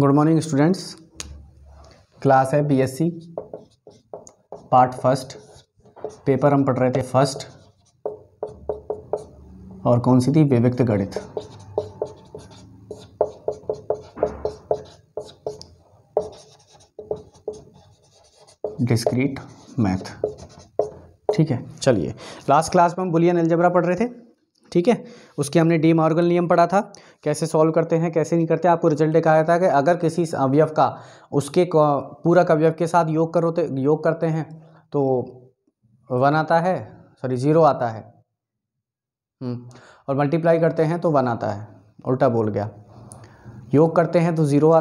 good morning students class है BSc part first paper हम पढ़ रहे थे फर्स्ट और कौन सी थी विविक्त गणित डिस्क्रीट मैथ ठीक है चलिए लास्ट क्लास में हम बुलियन एलजबरा पढ़ रहे थे ठीक है उसके हमने डी मार्गल नियम पढ़ा था कैसे सॉल्व करते हैं कैसे नहीं करते आपको रिजल्ट दिखाया जाता है कि अगर किसी अवयव का उसके पूरक अवयव के साथ योग करो तो योग करते हैं तो वन आता है सॉरी ज़ीरो आता है हम्म, और मल्टीप्लाई करते हैं तो वन आता है उल्टा बोल गया योग करते हैं तो ज़ीरो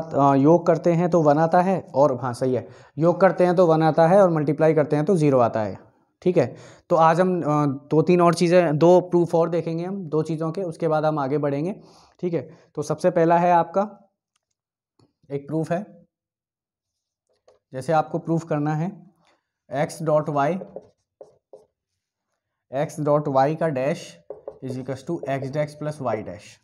योग करते हैं तो वन आता है और हाँ सही है योग करते हैं तो वन आता है और मल्टीप्लाई करते हैं तो ज़ीरो आता है ठीक है तो आज हम दो तीन और चीज़ें दो प्रूफ और देखेंगे हम दो चीज़ों के उसके बाद हम आगे बढ़ेंगे ठीक है तो सबसे पहला है आपका एक प्रूफ है जैसे आपको प्रूफ करना है x dot y x dot y का dash is to x dash plus y dash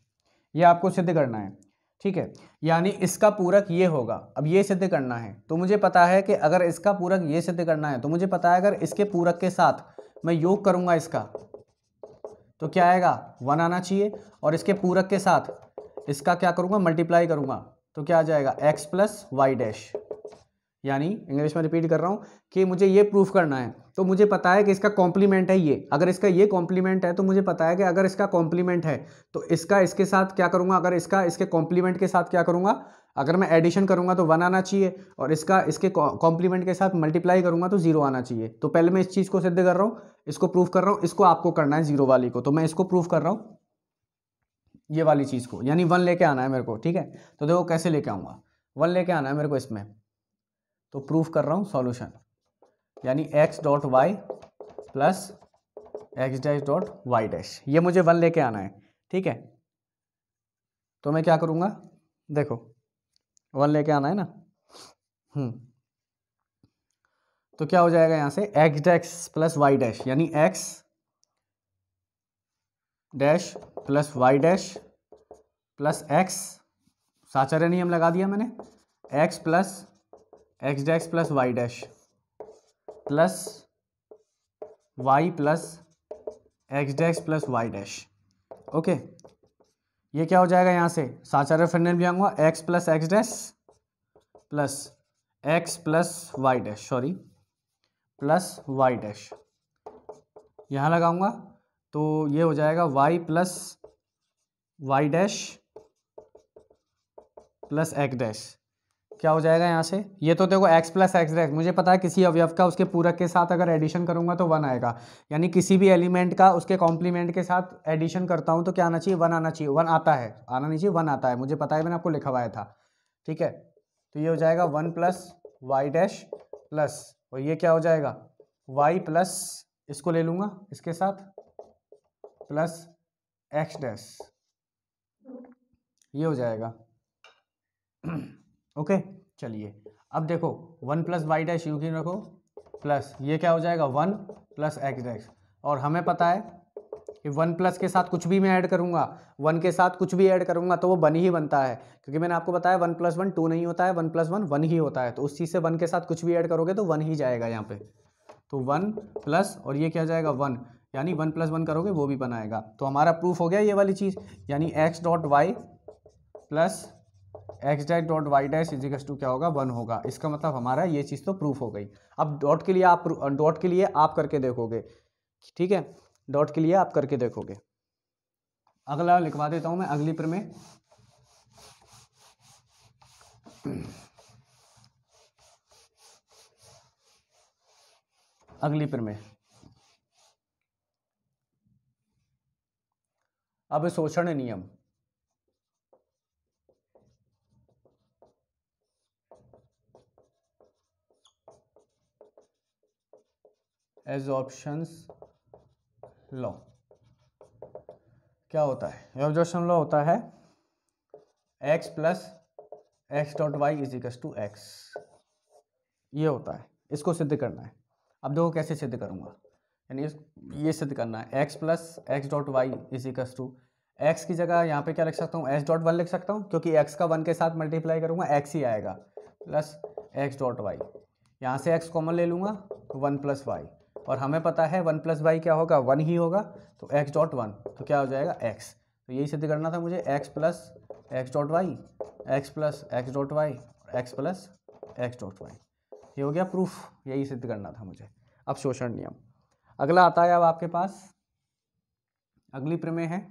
ये आपको सिद्ध करना है ठीक है यानी इसका पूरक ये होगा अब ये सिद्ध करना है तो मुझे पता है कि अगर इसका पूरक ये सिद्ध करना है तो मुझे पता है अगर इसके पूरक के साथ मैं योग करूंगा इसका तो क्या आएगा वन आना चाहिए और इसके पूरक के साथ इसका क्या करूँगा मल्टीप्लाई करूँगा तो क्या आ जाएगा एक्स प्लस वाई डैश यानी इंग्लिश में रिपीट कर रहा हूँ कि मुझे ये प्रूफ करना है तो मुझे पता है कि इसका कॉम्प्लीमेंट है ये अगर इसका ये कॉम्प्लीमेंट है तो मुझे पता है कि अगर इसका कॉम्प्लीमेंट है तो इसका इसके साथ क्या करूँगा अगर इसका इसके कॉम्प्लीमेंट के साथ क्या करूँगा अगर मैं एडिशन करूँगा तो वन आना चाहिए और इसका इसके कॉम्प्लीमेंट के साथ मल्टीप्लाई करूँगा तो जीरो आना चाहिए तो पहले मैं इस चीज़ को सिद्ध कर रहा हूँ इसको प्रूफ कर रहा हूँ इसको आपको करना है जीरो वाली को तो मैं इसको प्रूफ कर रहा हूँ ये वाली चीज़ को यानी वन लेके आना है मेरे को ठीक है तो देखो कैसे लेके आऊँगा वन लेके आना है मेरे को इसमें तो प्रूफ कर रहा हूँ सॉल्यूशन यानी x dot y plus x dash dot y dash ये मुझे वन लेके आना है ठीक है तो मैं क्या करूँगा देखो वन लेके आना है ना हम्म तो क्या हो जाएगा यहाँ से x dash plus y dash यानी x dash plus y dash plus x साचार्य नियम लगा दिया मैंने x plus x dash plus y dash plus y plus x dash plus y dash okay ये क्या हो जाएगा यहाँ से साचार्य फर्नेल भी आऊँगा x plus x dash plus x plus y dash sorry plus y dash यहाँ लगाऊंगा तो ये हो जाएगा y plus y dash plus x dash क्या हो जाएगा यहाँ से ये तो देखो x प्लस एक्स एक्स मुझे पता है किसी अवयव का उसके पूरक के साथ अगर एडिशन करूँगा तो वन आएगा यानी किसी भी एलिमेंट का उसके कॉम्प्लीमेंट के साथ एडिशन करता हूँ तो क्या आना चाहिए वन आना चाहिए वन आता है आना नहीं चाहिए वन आता है मुझे पता है मैंने आपको लिखवाया था ठीक है तो ये हो जाएगा one plus y dash plus और ये क्या हो जाएगा वाई प्लस इसको ले लूँगा इसके साथ प्लस एक्स डैश ये हो जाएगा ओके चलिए अब देखो वन प्लस वाई डैश यू रखो प्लस ये क्या हो जाएगा वन प्लस एक्स डैश और हमें पता है कि वन प्लस के साथ कुछ भी मैं ऐड करूँगा वन के साथ कुछ भी ऐड करूँगा तो वो वन ही बनता है क्योंकि मैंने आपको बताया वन प्लस वन टू नहीं होता है वन प्लस वन वन ही होता है तो उस चीज़ से वन के साथ कुछ भी ऐड करोगे तो वन ही जाएगा यहाँ पे तो वन प्लस और ये क्या जाएगा वन यानी वन प्लस वन करोगे वो भी बनाएगा तो हमारा प्रूफ हो गया ये वाली चीज़ यानी x dot y plus x dash dot y dash is equals to क्या होगा वन होगा इसका मतलब हमारा ये चीज़ तो प्रूफ हो गई अब डॉट के लिए आप डॉट के लिए आप करके देखोगे ठीक है डॉट के लिए आप करके देखोगे अगला लिखवा देता हूँ मैं अगली प्रमेय अगली प्रमेय अब शोषण नियम एजॉर्प्शंस लॉ क्या होता है एब्जॉर्प्शन लॉ होता है x plus x dot y is equals to x ये होता है इसको सिद्ध करना है अब देखो कैसे सिद्ध करूँगा यानी ये सिद्ध करना है x plus x dot y is equals to x की जगह यहाँ पे क्या लिख सकता हूँ एक्स डॉट वन लिख सकता हूँ क्योंकि एक्स का वन के साथ मल्टीप्लाई करूँगा एक्स ही आएगा प्लस एक्स डॉट वाई यहाँ से एक्स कॉमन ले लूँगा वन प्लस वाई और हमें पता है वन प्लस वाई क्या होगा वन ही होगा तो एक्स डॉट वन तो क्या हो जाएगा एक्स तो यही सिद्ध करना था मुझे x plus x dot y x plus x dot y x plus x dot y ये हो गया प्रूफ यही सिद्ध करना था मुझे अब शोषण नियम अगला आता है अब आपके पास अगली प्रमेय है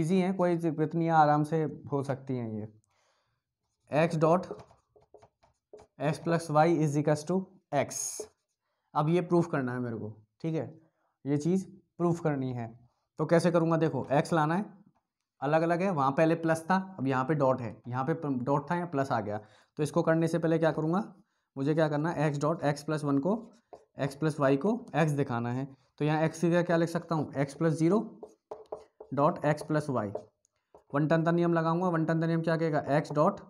इजी है कोई इतनियाँ आराम से हो सकती हैं ये x dot x plus y is equals to x अब ये प्रूफ करना है मेरे को ठीक है ये चीज़ प्रूफ करनी है तो कैसे करूँगा देखो एक्स लाना है अलग अलग है वहाँ पहले प्लस था अब यहाँ पे डॉट है यहाँ पे डॉट था या प्लस आ गया तो इसको करने से पहले क्या करूँगा मुझे क्या करना है x dot x plus one को एक्स प्लस वाई को एक्स दिखाना है तो यहाँ एक्स की क्या लिख सकता हूँ x plus zero dot x plus y वन टन का नियम लगाऊंगा वन टन का नियम क्या कहेगा x dot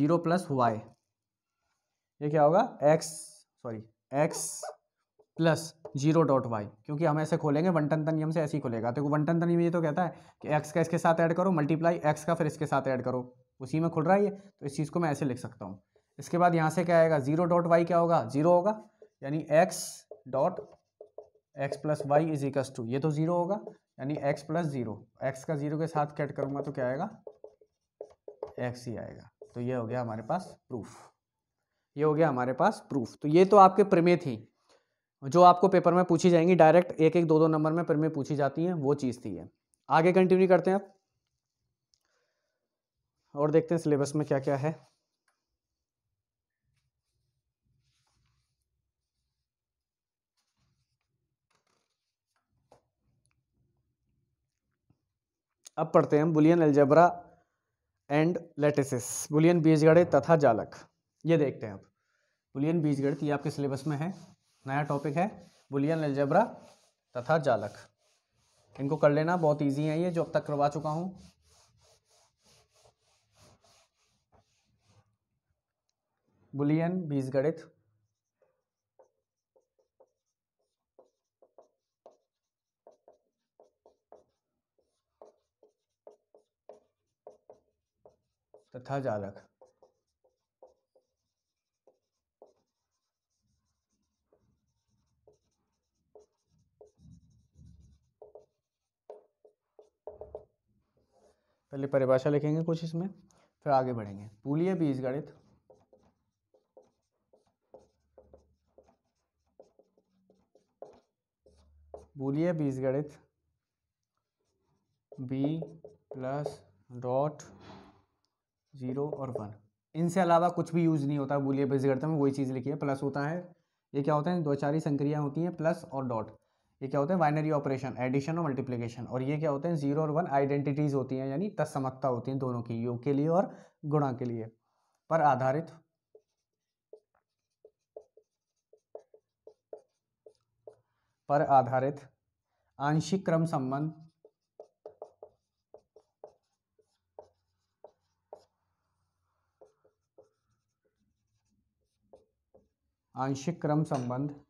zero plus y ये क्या होगा x sorry x plus zero dot y क्योंकि हम ऐसे खोलेंगे वनटन तनियम से ऐसे ही खोलेगा तो वनटन तनियम ये तो कहता है कि एक्स का इसके साथ ऐड करो मल्टीप्लाई एक्स का फिर इसके साथ ऐड करो उसी में खुल रहा है ये तो इस चीज़ को मैं ऐसे लिख सकता हूँ इसके बाद यहाँ से क्या आएगा जीरो डॉट वाई क्या होगा जीरो होगा यानी x dot x plus y is equals to ये तो जीरो होगा यानी एक्स प्लस जीरो एक्स का जीरो के साथ कैड करूँगा तो क्या आएगा एक्स ही आएगा तो ये हो गया हमारे पास प्रूफ ये हो गया हमारे पास प्रूफ तो ये तो आपके प्रमेय थी जो आपको पेपर में पूछी जाएंगी डायरेक्ट एक एक दो दो नंबर में प्रमेय पूछी जाती हैं वो चीज़ थी है आगे कंटिन्यू करते हैं आप और देखते हैं सिलेबस में क्या क्या है अब पढ़ते हैं हम Boolean algebra and lattices Boolean बीजगढ़ तथा जालक ये देखते हैं आप बुलियन बीजगणित ये आपके सिलेबस में है नया टॉपिक है बुलियन अलजबरा तथा जालक इनको कर लेना बहुत ईजी है ये जो अब तक करवा चुका हूँ बुलियन बीजगणित तथा जालक पहले परिभाषा लिखेंगे कुछ इसमें फिर आगे बढ़ेंगे पुलिय बीज गणित बीज बीजगणित बी प्लस डॉट जीरो और वन इनसे अलावा कुछ भी यूज़ नहीं होता बीज गणित में वही चीज़ लिखी है प्लस होता है ये क्या होता है दो चार ही संक्रियाँ होती हैं प्लस और डॉट ये क्या होते हैं बाइनरी ऑपरेशन एडिशन और मल्टीप्लिकेशन और ये क्या होते हैं जीरो और वन आइडेंटिटीज़ होती हैं यानी तत्समकता होती हैं दोनों की योग के लिए और गुणा के लिए पर आधारित पर आधारित आंशिक क्रम संबंध आंशिक क्रम संबंध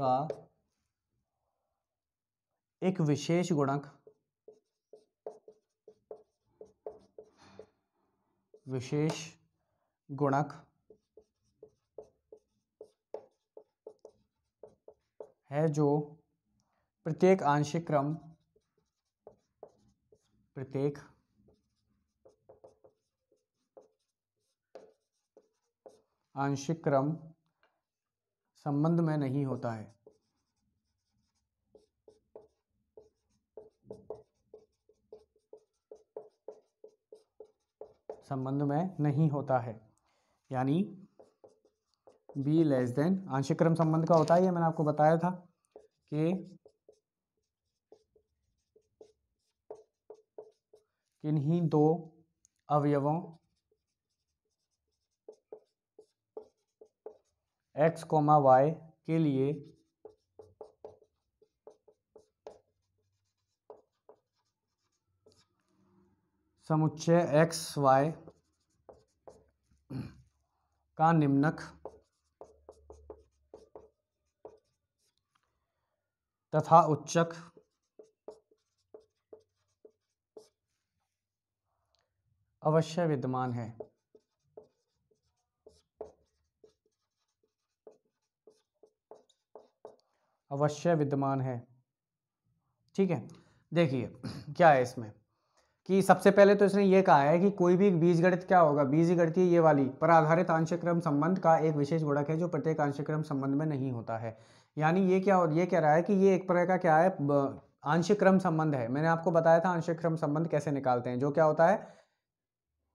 का एक विशेष गुणक विशेष गुणक है जो प्रत्येक आंशिक क्रम प्रत्येक आंशिक क्रम संबंध में नहीं होता है संबंध में नहीं होता है यानी बी लेस देन आंशिक क्रम संबंध का होता है मैंने आपको बताया था कि किन्हीं दो अवयवों एक्स कोमा वाई के लिए समुच्चय एक्स वाई का निम्नक तथा उच्चक अवश्य विद्यमान है अवश्य विद्यमान है ठीक है देखिए क्या है इसमें कि सबसे पहले तो इसने ये कहा है कि कोई भी बीजगणित क्या होगा बीजगणित ये वाली पर आधारित आंशिक क्रम संबंध का एक विशेष गुणक है जो प्रत्येक आंशिक क्रम संबंध में नहीं होता है यानी ये क्या और ये कह रहा है कि ये एक प्रकार का क्या है आंशिक क्रम संबंध है मैंने आपको बताया था आंशिक क्रम संबंध कैसे निकालते हैं जो क्या होता है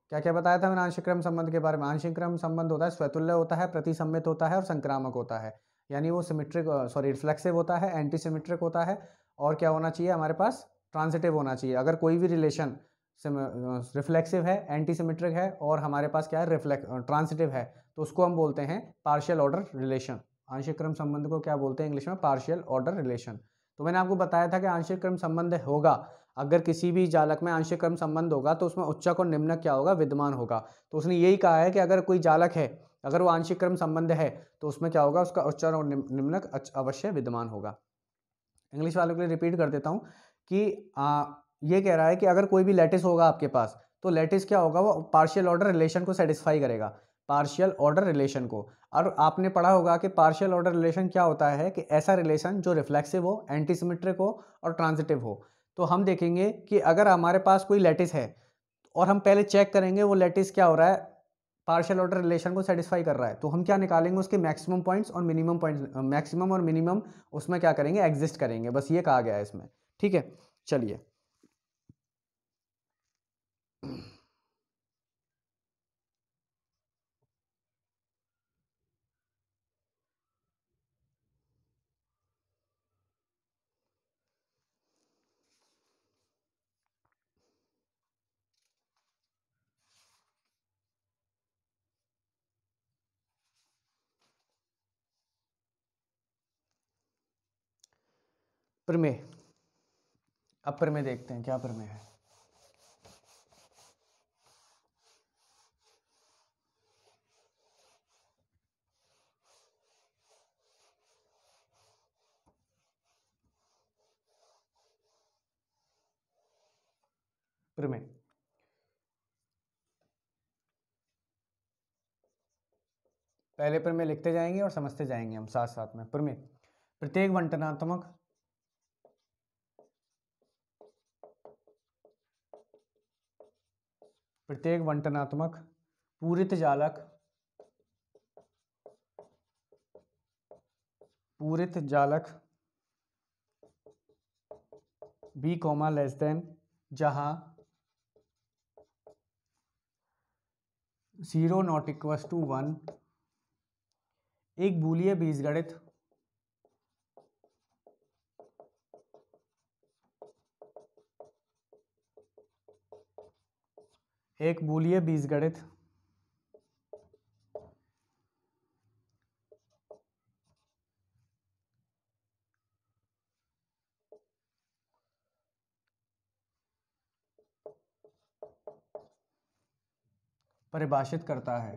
क्या क्या बताया था मैंने आंशिक क्रम संबंध के बारे में आंशिक क्रम संबंध होता है स्वतुल्य होता है प्रतिसम्मित होता है और संक्रामक होता है यानी वो सिमेट्रिक सॉरी रिफ्लेक्सिव होता है एंटी सिमेट्रिक होता है और क्या होना चाहिए हमारे पास ट्रांसिटिव होना चाहिए अगर कोई भी रिलेशन रिफ्लेक्सिव है एंटी सिमेट्रिक है और हमारे पास क्या है रिफ्लेक्स ट्रांसिटिव है तो उसको हम बोलते हैं पार्शियल ऑर्डर रिलेशन आंशिक क्रम संबंध को क्या बोलते हैं इंग्लिश में पार्शियल ऑर्डर रिलेशन तो मैंने आपको बताया था कि आंशिक क्रम संबंध होगा अगर किसी भी जालक में आंशिक क्रम संबंध होगा तो उसमें उच्चक और निम्नक क्या होगा विद्यमान होगा तो उसने यही कहा है कि अगर कोई जालक है अगर वो आंशिक क्रम संबंध है तो उसमें क्या होगा उसका उच्चारण और निम्नक अवश्य विद्यमान होगा इंग्लिश वालों के लिए रिपीट कर देता हूँ कि आ, ये कह रहा है कि अगर कोई भी लेटिस होगा आपके पास तो लेटिस क्या होगा वो पार्शियल ऑर्डर रिलेशन को सेटिस्फाई करेगा पार्शियल ऑर्डर रिलेशन को और आपने पढ़ा होगा कि पार्शियल ऑर्डर रिलेशन क्या होता है कि ऐसा रिलेशन जो रिफ्लेक्सिव हो एंटीसीमेट्रिक हो और ट्रांजिटिव हो तो हम देखेंगे कि अगर हमारे पास कोई लेटिस है और हम पहले चेक करेंगे वो लेटिस क्या हो रहा है पार्शल ऑर्डर रिलेशन को सेटिस्फाई कर रहा है तो हम क्या निकालेंगे उसके मैक्सिमम पॉइंट्स और मिनिमम पॉइंट्स मैक्सिमम और मिनिमम उसमें क्या करेंगे एग्जिस्ट करेंगे बस ये कहा गया है इसमें ठीक है चलिए प्रमेय अब प्रमेय देखते हैं क्या प्रमेय है प्रमेय पहले प्रमेय लिखते जाएंगे और समझते जाएंगे हम साथ साथ में प्रमेय प्रत्येक वंटनात्मक प्रत्येक बंटनात्मक पूरित जालक पूरित जालक बी कॉमा लेस देन जहां zero not equals to one एक बूलिय बीजगणित एक बोलिए बीजगणित परिभाषित करता है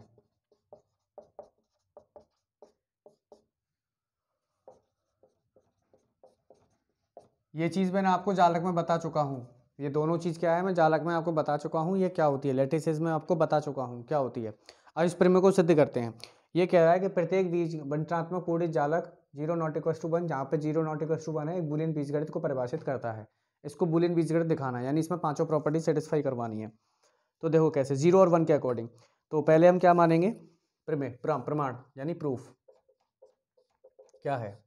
ये चीज़ मैंने आपको जालक में बता चुका हूं ये दोनों चीज़ क्या है मैं जालक में आपको बता चुका हूँ ये क्या होती है लेटिसेज में आपको बता चुका हूँ क्या होती है अब इस प्रमेय को सिद्ध करते हैं ये कह रहा है कि प्रत्येक बीज वंटनात्मक पूर्ण जालक जीरो नॉट टू वन जहाँ पे जीरो नॉट टू वन है एक बुलियन बीजगणित को परिभाषित करता है इसको बुलियन बीजगणित दिखाना है यानी इसमें पांचों प्रॉपर्टी सेटिस्फाई करवानी है तो देखो कैसे जीरो और वन के अकॉर्डिंग तो पहले हम क्या मानेंगे प्रमेय प्रमाण यानी प्रूफ क्या है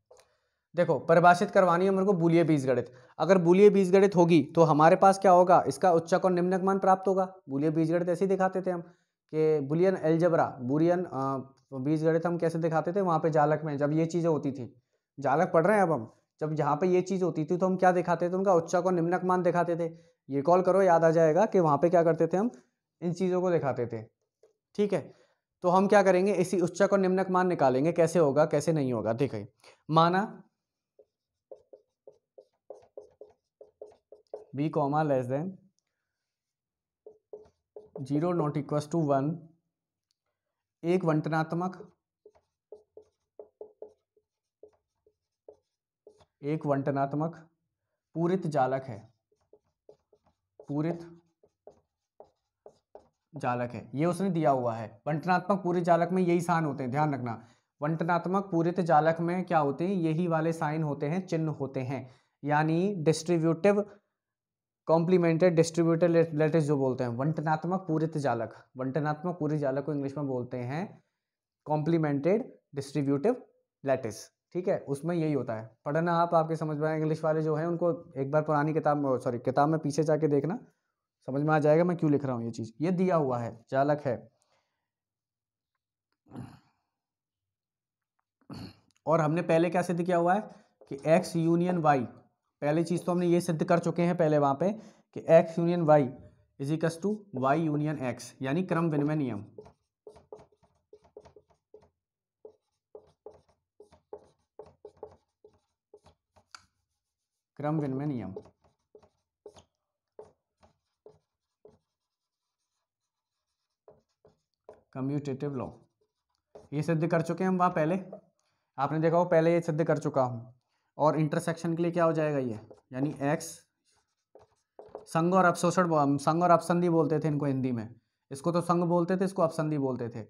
देखो परिभाषित करवानी है मेरे को बूलिय बीजगणित अगर बुलिये बीजगणित होगी तो हमारे पास क्या होगा इसका उच्चक और निम्नक मान प्राप्त होगा बुलिये बीजगणित ऐसे ही दिखाते थे हम कि बुलियन एल्जबरा बुलियन बीजगणित हम कैसे दिखाते थे वहाँ पे जालक में जब ये चीज़ें होती थी जालक पढ़ रहे हैं अब हम जब जहाँ पे ये चीज़ होती थी तो हम क्या दिखाते थे उनका उच्चक और निम्नक मान दिखाते थे ये कॉल करो याद आ जाएगा कि वहाँ पे क्या करते थे हम इन चीज़ों को दिखाते थे ठीक है तो हम क्या करेंगे इसी उच्चक और निम्नक मान निकालेंगे कैसे होगा कैसे नहीं होगा देखिए माना B comma less than zero not equals to one एक वंटनात्मक एक वंटनात्मक पूरित जालक है पूरित जालक है ये उसने दिया हुआ है वंटनात्मक पूरित जालक में यही साइन होते हैं ध्यान रखना वंटनात्मक पूरित जालक में क्या होते हैं यही वाले साइन होते हैं चिन्ह होते हैं यानी डिस्ट्रीब्यूटिव कॉम्प्लीमेंटेड डिस्ट्रीब्यूटर लेटेस्ट जो बोलते हैं वंटनात्मक पूरित जालक वंटनात्मक पूरित जालक को इंग्लिश में बोलते हैं कॉम्प्लीमेंटेड डिस्ट्रीब्यूटिव लेटिस ठीक है उसमें यही होता है पढ़ना आप आपके समझ में आए इंग्लिश वाले जो हैं उनको एक बार पुरानी किताब सॉरी किताब में पीछे जाके देखना समझ में आ जाएगा मैं क्यों लिख रहा हूँ ये चीज़ ये दिया हुआ है जालक है और हमने पहले क्या सिद्ध किया हुआ है कि एक्स यूनियन वाई पहली चीज़ तो हमने ये सिद्ध कर चुके हैं पहले वहाँ पे कि x union y is equals to y union x यानी क्रम विनिमय नियम क्रम विनिमय नियम कम्यूटेटिव लॉ ये सिद्ध कर चुके हैं हम वहाँ पहले आपने देखा हो पहले ये सिद्ध कर चुका हूँ और इंटरसेक्शन के लिए क्या हो जाएगा ये यानी एक्स संघ और अपशोषण संघ और अपसंधि बोलते थे इनको हिंदी में इसको तो संघ बोलते थे इसको अपसंधि बोलते थे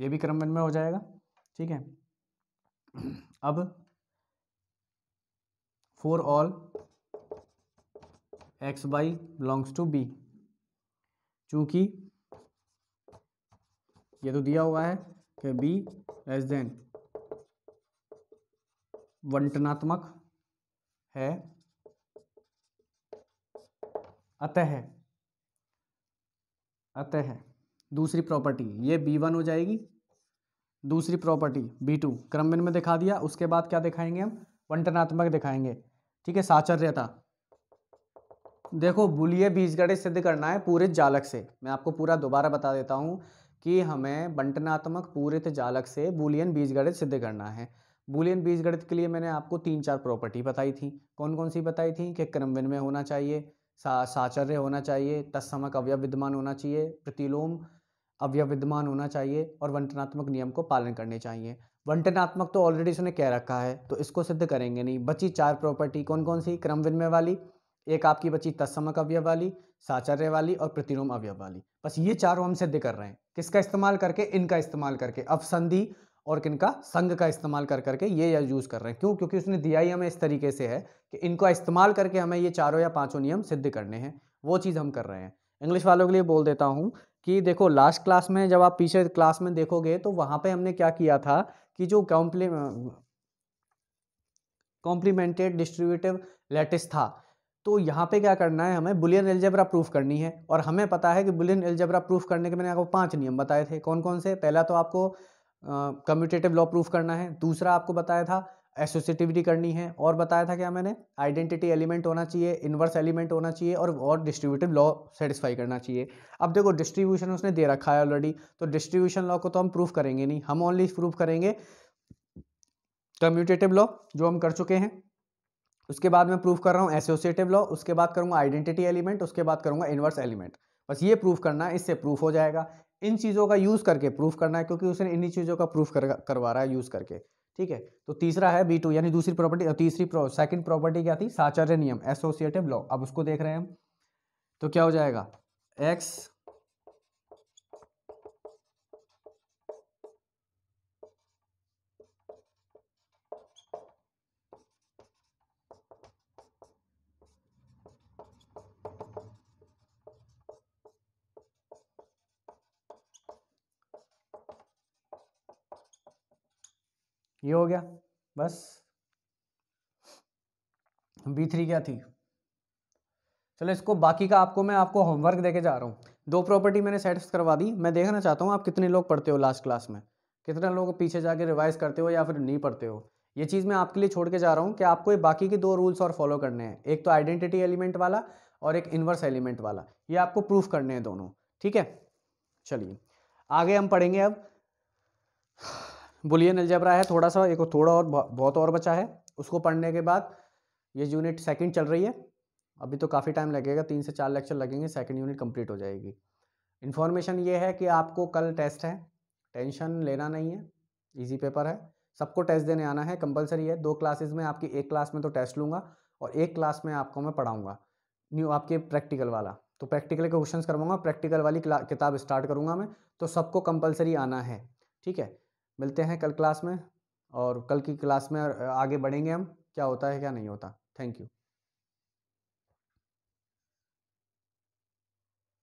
ये भी क्रम में हो जाएगा ठीक है अब for all x by belongs to B चूंकि ये तो दिया हुआ है कि बी लेस देन वंटनात्मक है अतः अतः दूसरी प्रॉपर्टी ये बी वन हो जाएगी दूसरी प्रॉपर्टी बी टू क्रमबिन में दिखा दिया उसके बाद क्या दिखाएंगे हम वंटनात्मक दिखाएंगे ठीक है साचर्यता देखो बुलिये बीजगणित सिद्ध करना है पूरे जालक से मैं आपको पूरा दोबारा बता देता हूँ कि हमें बंटनात्मक पूरित जालक से बुलियन बीजगणित सिद्ध करना है बुलियन बीजगणित के लिए मैंने आपको तीन चार प्रॉपर्टी बताई थी कौन कौन सी बताई थी कि क्रमविन में होना चाहिए सा, साचर्य होना चाहिए तत्समक अवयव विद्यमान होना चाहिए प्रतिलोम अवयव विद्यमान होना चाहिए और वंटनात्मक नियम को पालन करने चाहिए वंटनात्मक तो ऑलरेडी उसने कह रखा है तो इसको सिद्ध करेंगे नहीं बची चार प्रॉपर्टी कौन कौन सी क्रम विनिमय वाली एक आपकी बची तत्समक अवयव वाली साचर्य वाली और प्रतिलोम अवयव वाली बस ये चारों हम सिद्ध कर रहे हैं किसका इस्तेमाल करके इनका इस्तेमाल करके अब संधि और किनका संघ का इस्तेमाल कर करके ये या यूज़ कर रहे हैं क्यों क्योंकि उसने दिया ही हमें इस तरीके से है कि इनका इस्तेमाल करके हमें ये चारों या पांचों नियम सिद्ध करने हैं वो चीज़ हम कर रहे हैं इंग्लिश वालों के लिए बोल देता हूँ कि देखो लास्ट क्लास में जब आप पीछे क्लास में देखोगे तो वहाँ पर हमने क्या किया था कि जो कॉम्प्ली कॉम्प्लीमेंटेड डिस्ट्रीब्यूटिव लेटिस था तो यहाँ पे क्या करना है हमें बुलियन एल्जेब्रा प्रूफ करनी है और हमें पता है कि बुलियन एल्जेब्रा प्रूफ करने के मैंने आपको पांच नियम बताए थे कौन कौन से पहला तो आपको कम्यूटेटिव लॉ प्रूफ करना है दूसरा आपको बताया था एसोसिएटिविटी करनी है और बताया था क्या मैंने आइडेंटिटी एलिमेंट होना चाहिए इन्वर्स एलिमेंट होना चाहिए और और डिस्ट्रीब्यूटिव लॉ सेटिस्फाई करना चाहिए अब देखो डिस्ट्रीब्यूशन उसने दे रखा है ऑलरेडी तो डिस्ट्रीब्यूशन लॉ को तो हम प्रूफ करेंगे नहीं हम ओनली प्रूफ करेंगे कम्यूटेटिव लॉ जो हम कर चुके हैं उसके बाद मैं प्रूफ कर रहा हूँ एसोसिएटिव लॉ उसके बाद करूँगा आइडेंटिटी एलिमेंट उसके बाद करूँगा इन्वर्स एलिमेंट बस ये प्रूफ करना है इससे प्रूफ हो जाएगा इन चीज़ों का यूज़ करके प्रूफ करना है क्योंकि उसने इन्हीं चीज़ों का प्रूफ कर, करवा रहा है यूज़ करके ठीक है तो तीसरा है बी टू यानी दूसरी प्रॉपर्टी तीसरी सेकंड प्रॉपर्टी क्या थी साचार्य नियम एसोसिएटिव लॉ अब उसको देख रहे हैं हम तो क्या हो जाएगा एक्स ये हो गया बस बी थ्री क्या थी चलो इसको बाकी का आपको मैं आपको होमवर्क देके जा रहा हूँ दो प्रॉपर्टी मैंने सेट्स करवा दी मैं देखना चाहता हूँ आप कितने लोग पढ़ते हो लास्ट क्लास में कितने लोग पीछे जाके रिवाइज करते हो या फिर नहीं पढ़ते हो ये चीज़ मैं आपके लिए छोड़ के जा रहा हूँ कि आपको ये बाकी के दो रूल्स और फॉलो करने हैं एक तो आइडेंटिटी एलिमेंट वाला और एक इन्वर्स एलिमेंट वाला ये आपको प्रूफ करने हैं दोनों ठीक है चलिए आगे हम पढ़ेंगे अब बुलियन अलजबरा है थोड़ा सा एक थोड़ा और बहुत और बचा है उसको पढ़ने के बाद ये यूनिट सेकंड चल रही है अभी तो काफ़ी टाइम लगेगा तीन से चार लेक्चर लगेंगे सेकंड यूनिट कंप्लीट हो जाएगी इन्फॉर्मेशन ये है कि आपको कल टेस्ट है टेंशन लेना नहीं है ईजी पेपर है सबको टेस्ट देने आना है कंपलसरी है दो क्लासेज में आपकी एक क्लास में तो टेस्ट लूँगा और एक क्लास में आपको मैं पढ़ाऊँगा न्यू आपके प्रैक्टिकल वाला तो प्रैक्टिकल के क्वेश्चन करवाऊँगा प्रैक्टिकल वाली किताब स्टार्ट करूँगा मैं तो सबको कंपलसरी आना है ठीक है मिलते हैं कल क्लास में और कल की क्लास में आगे बढ़ेंगे हम क्या होता है क्या नहीं होता थैंक यू